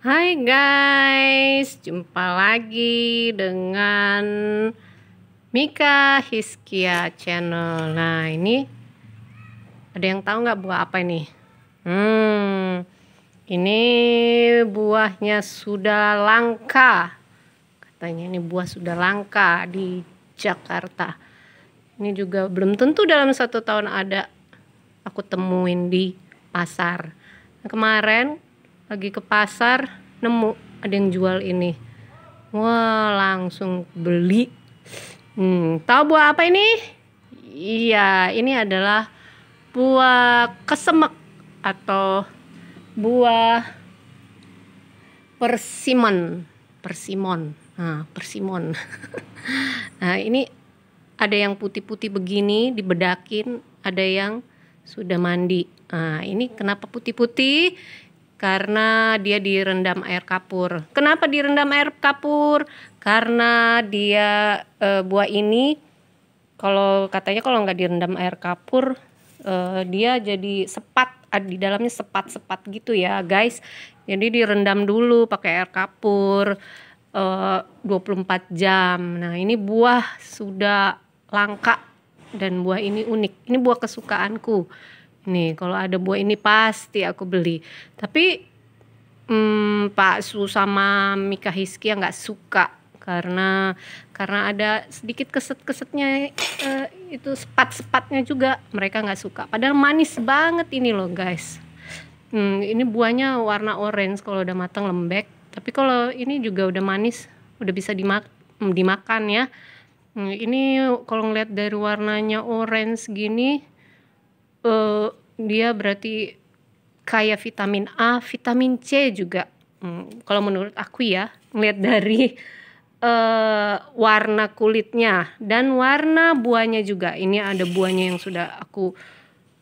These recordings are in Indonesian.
Hai guys, jumpa lagi dengan Mika Hiskia Channel. Nah ini ada yang tahu nggak buah apa ini? Hmm, ini buahnya sudah langka. Katanya ini buah sudah langka di Jakarta. Ini juga belum tentu dalam satu tahun ada aku temuin di pasar. Nah, kemarin lagi ke pasar nemu ada yang jual ini wah langsung beli hmm, tahu buah apa ini iya ini adalah buah kesemek atau buah persimon persimon nah, persimon nah ini ada yang putih-putih begini dibedakin ada yang sudah mandi nah ini kenapa putih-putih karena dia direndam air kapur. Kenapa direndam air kapur? Karena dia e, buah ini kalau katanya kalau nggak direndam air kapur e, dia jadi sepat di dalamnya sepat-sepat gitu ya guys. Jadi direndam dulu pakai air kapur e, eh, 24 jam. Nah ini buah sudah langka dan buah ini unik. Ini buah kesukaanku nih kalau ada buah ini pasti aku beli tapi hmm, Pak Su sama Mika yang nggak suka karena karena ada sedikit keset-kesetnya eh, itu sepat-sepatnya juga mereka nggak suka padahal manis banget ini loh guys hmm, ini buahnya warna orange kalau udah matang lembek tapi kalau ini juga udah manis udah bisa dimak dimakan ya hmm, ini kalau ngeliat dari warnanya orange gini uh, dia berarti kaya vitamin A, vitamin C juga. Hmm, kalau menurut aku ya, melihat dari uh, warna kulitnya dan warna buahnya juga. Ini ada buahnya yang sudah aku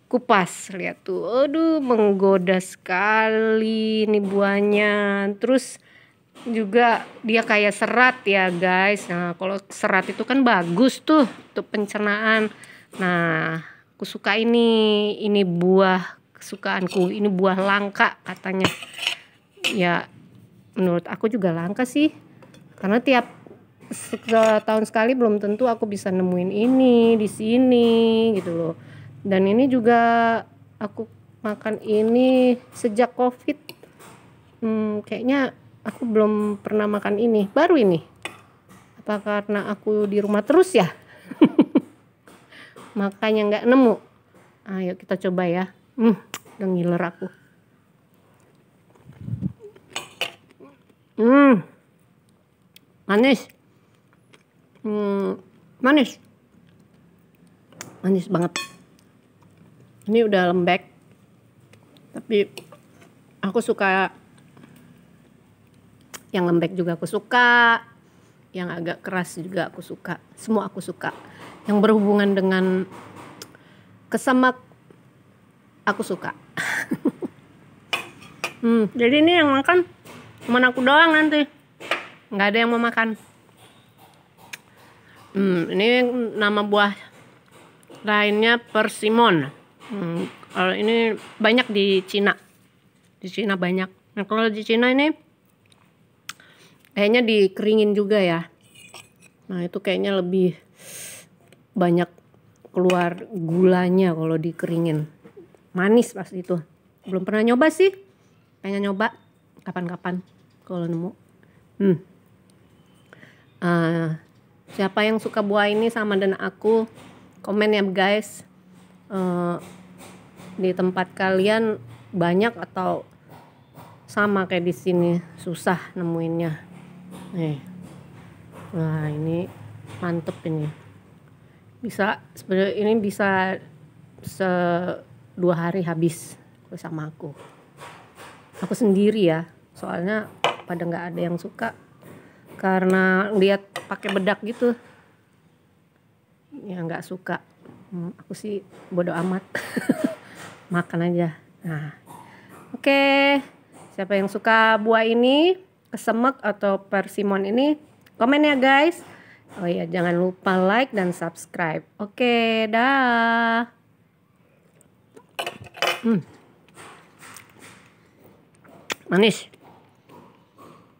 kupas lihat tuh aduh menggoda sekali ini buahnya terus juga dia kayak serat ya guys nah kalau serat itu kan bagus tuh untuk pencernaan nah aku suka ini ini buah kesukaanku ini buah langka katanya ya menurut aku juga langka sih karena tiap tahun sekali belum tentu aku bisa nemuin ini di sini gitu loh dan ini juga aku makan ini sejak covid hmm, kayaknya aku belum pernah makan ini baru ini apa karena aku di rumah terus ya makanya nggak nemu ayo kita coba ya hmm udah ngiler aku hmm manis hmm manis manis banget ini udah lembek tapi aku suka yang lembek juga aku suka yang agak keras juga aku suka semua aku suka yang berhubungan dengan kesemek aku suka hmm, jadi ini yang makan cuma aku doang nanti nggak ada yang mau makan hmm, ini nama buah lainnya persimmon hmm, kalau ini banyak di Cina di Cina banyak nah kalau di Cina ini kayaknya dikeringin juga ya nah itu kayaknya lebih banyak keluar gulanya kalau dikeringin. Manis pasti itu. Belum pernah nyoba sih. Pengen nyoba kapan-kapan kalau nemu. Hmm. Uh, siapa yang suka buah ini sama dengan aku komen ya guys uh, di tempat kalian banyak atau sama kayak di sini susah nemuinnya nih eh. wah ini mantep ini bisa sebenarnya ini bisa se dua hari habis bersama aku aku sendiri ya soalnya pada nggak ada yang suka karena lihat pakai bedak gitu ya nggak suka hmm, aku sih bodoh amat makan aja nah oke okay. siapa yang suka buah ini kesemek atau persimon ini komen ya guys Oh iya, jangan lupa like dan subscribe. Oke, dah. Hmm. Manis.